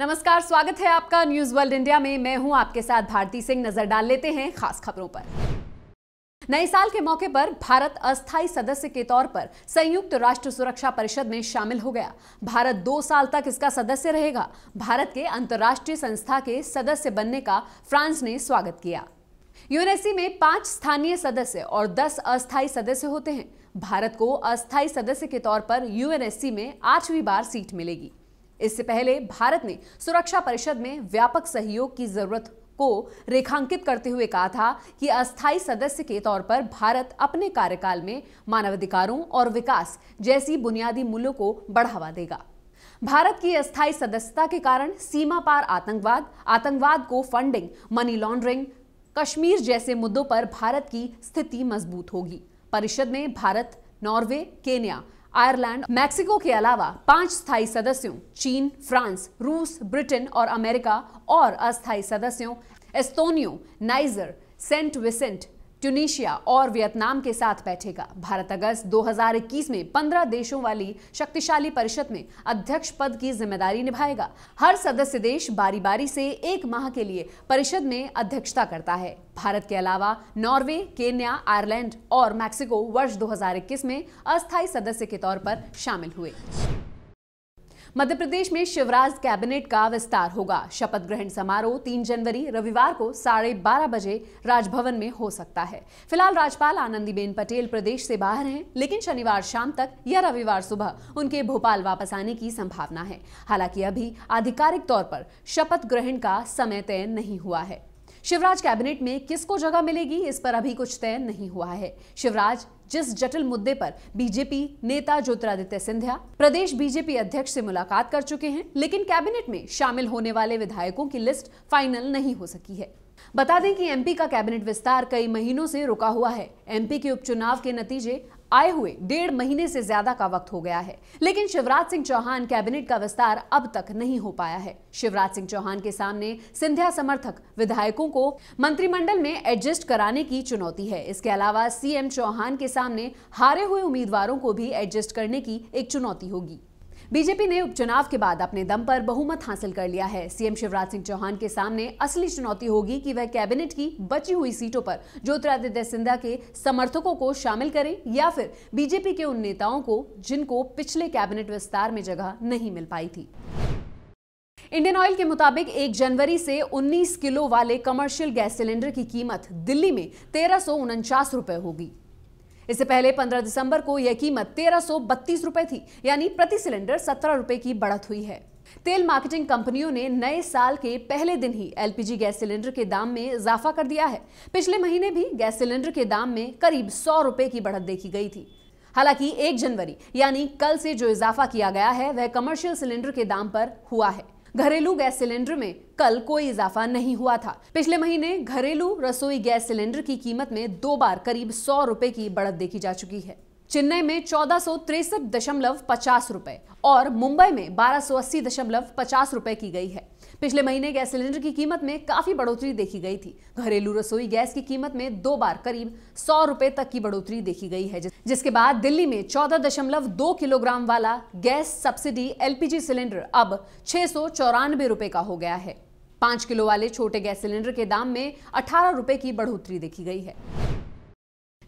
नमस्कार स्वागत है आपका न्यूज वर्ल्ड इंडिया में मैं हूं आपके साथ भारती सिंह नजर डाल लेते हैं खास खबरों पर नए साल के मौके पर भारत अस्थायी सदस्य के तौर पर संयुक्त राष्ट्र सुरक्षा परिषद में शामिल हो गया भारत दो साल तक इसका सदस्य रहेगा भारत के अंतर्राष्ट्रीय संस्था के सदस्य बनने का फ्रांस ने स्वागत किया यूएनएससी में पांच स्थानीय सदस्य और दस अस्थायी सदस्य होते हैं भारत को अस्थायी सदस्य के तौर पर यूएनएससी में आठवीं बार सीट मिलेगी इससे पहले भारत ने सुरक्षा परिषद में व्यापक सहयोग की जरूरत को रेखांकित करते हुए कहा था कि अस्थायी सदस्य के तौर पर भारत अपने कार्यकाल में मानवाधिकारों और विकास जैसी बुनियादी मूल्यों को बढ़ावा देगा भारत की अस्थायी सदस्यता के कारण सीमा पार आतंकवाद आतंकवाद को फंडिंग मनी लॉन्ड्रिंग कश्मीर जैसे मुद्दों पर भारत की स्थिति मजबूत होगी परिषद में Bharat Norway Kenya Ireland Mexico के अलावा पांच स्थायी सदस्यों चीन फ्रांस रूस ब्रिटेन और अमेरिका और अस्थायी सदस्यों Estonia Niger Saint Vincent Tunisia और वियतनाम के साथ बैठेगा भारत अगस्त 2021 में 15 देशों वाली शक्तिशाली परिषद में अध्यक्ष पद की जिम्मेदारी निभाएगा हर सदस्य देश बारी बारी से एक माह के लिए परिषद में अध्यक्षता करता है भारत के अलावा नॉर्वे केन्या आयरलैंड और मैक्सिको वर्ष 2021 में अस्थायी सदस्य के तौर पर शामिल हुए मध्य प्रदेश में शिवराज कैबिनेट का विस्तार होगा शपथ ग्रहण समारोह 3 जनवरी रविवार को साढ़े बारह बजे राजभवन में हो सकता है फिलहाल राज्यपाल आनंदीबेन पटेल प्रदेश से बाहर हैं लेकिन शनिवार शाम तक या रविवार सुबह उनके भोपाल वापस आने की संभावना है हालांकि अभी आधिकारिक तौर पर शपथ ग्रहण का समय तय नहीं हुआ है शिवराज कैबिनेट में किसको जगह मिलेगी इस पर अभी कुछ तय नहीं हुआ है शिवराज जिस जटिल मुद्दे पर बीजेपी नेता ज्योतिरादित्य सिंधिया प्रदेश बीजेपी अध्यक्ष से मुलाकात कर चुके हैं लेकिन कैबिनेट में शामिल होने वाले विधायकों की लिस्ट फाइनल नहीं हो सकी है बता दें कि एमपी का कैबिनेट विस्तार कई महीनों से रुका हुआ है एमपी के उपचुनाव के नतीजे आए हुए डेढ़ महीने से ज्यादा का वक्त हो गया है लेकिन शिवराज सिंह चौहान कैबिनेट का विस्तार अब तक नहीं हो पाया है शिवराज सिंह चौहान के सामने सिंधिया समर्थक विधायकों को मंत्रिमंडल में एडजस्ट कराने की चुनौती है इसके अलावा सीएम चौहान के सामने हारे हुए उम्मीदवारों को भी एडजस्ट करने की एक चुनौती होगी बीजेपी ने उपचुनाव के बाद अपने दम पर बहुमत हासिल कर लिया है सीएम शिवराज सिंह चौहान के सामने असली चुनौती होगी कि वह कैबिनेट की बची हुई सीटों पर ज्योतिरादित्य सिंधिया के समर्थकों को शामिल करें या फिर बीजेपी के उन नेताओं को जिनको पिछले कैबिनेट विस्तार में जगह नहीं मिल पाई थी इंडियन ऑयल के मुताबिक 1 जनवरी से 19 किलो वाले कमर्शियल गैस सिलेंडर की कीमत दिल्ली में तेरह रुपए होगी इससे पहले 15 दिसंबर को यह कीमत तेरह रुपए थी यानी प्रति सिलेंडर सत्रह रुपए की बढ़त हुई है तेल मार्केटिंग कंपनियों ने नए साल के पहले दिन ही एलपीजी गैस सिलेंडर के दाम में इजाफा कर दिया है पिछले महीने भी गैस सिलेंडर के दाम में करीब सौ रुपए की बढ़त देखी गई थी हालांकि एक जनवरी यानी कल से जो इजाफा किया गया है वह कमर्शियल सिलेंडर के दाम पर हुआ है घरेलू गैस सिलेंडर में कल कोई इजाफा नहीं हुआ था पिछले महीने घरेलू रसोई गैस सिलेंडर की कीमत में दो बार करीब सौ रुपए की बढ़त देखी जा चुकी है चेन्नई में चौदह सौ तिरसठ दशमलव पचास रुपए और मुंबई में बारह सौ अस्सी दशमलव पचास रुपए की गई है पिछले महीने गैस सिलेंडर की कीमत में काफी बढ़ोतरी देखी गई थी घरेलू रसोई गैस की कीमत में दो बार करीब सौ रुपए तक की बढ़ोतरी देखी गई है जिसके बाद दिल्ली में चौदह दशमलव दो किलोग्राम वाला गैस सब्सिडी एलपीजी सिलेंडर अब छह सौ चौरानबे रुपए का हो गया है पांच किलो वाले छोटे गैस सिलेंडर के दाम में अठारह रुपए की बढ़ोतरी देखी गई है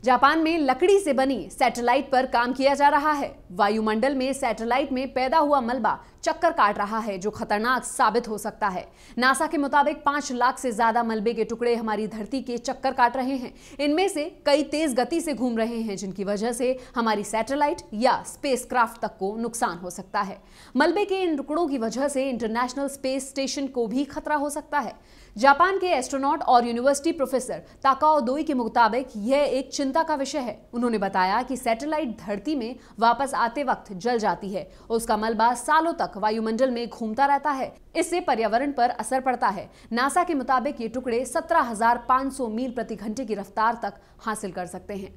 जापान में लकड़ी से बनी सैटेलाइट पर काम किया जा रहा है वायुमंडल में सैटेलाइट में पैदा हुआ मलबा चक्कर काट रहा है जो खतरनाक साबित हो सकता है नासा के मुताबिक पांच लाख से ज्यादा मलबे के टुकड़े हमारी धरती के चक्कर काट रहे हैं इनमें से कई तेज गति से घूम रहे हैं जिनकी वजह से हमारी सैटेलाइट या स्पेस तक को नुकसान हो सकता है मलबे के इन टुकड़ों की वजह से इंटरनेशनल स्पेस स्टेशन को भी खतरा हो सकता है जापान के एस्ट्रोनॉट और यूनिवर्सिटी प्रोफेसर ताकाओ दोई के मुताबिक यह एक चिंता का विषय है उन्होंने बताया कि सैटेलाइट धरती में वापस आते वक्त जल जाती है उसका मलबा सालों तक वायुमंडल में घूमता रहता है इससे पर्यावरण पर असर पड़ता है नासा के मुताबिक ये टुकड़े सत्रह मील प्रति घंटे की रफ्तार तक हासिल कर सकते हैं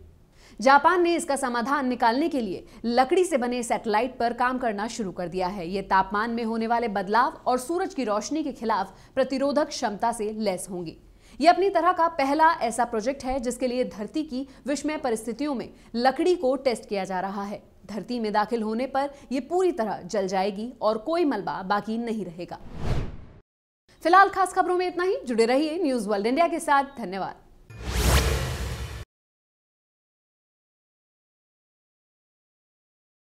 जापान ने इसका समाधान निकालने के लिए लकड़ी से बने सैटेलाइट पर काम करना शुरू कर दिया है ये तापमान में होने वाले बदलाव और सूरज की रोशनी के खिलाफ प्रतिरोधक क्षमता से लैस होंगी ये अपनी तरह का पहला ऐसा प्रोजेक्ट है जिसके लिए धरती की विषमय परिस्थितियों में लकड़ी को टेस्ट किया जा रहा है धरती में दाखिल होने पर यह पूरी तरह जल जाएगी और कोई मलबा बाकी नहीं रहेगा फिलहाल खास खबरों में इतना ही जुड़े रहिए न्यूज वर्ल्ड इंडिया के साथ धन्यवाद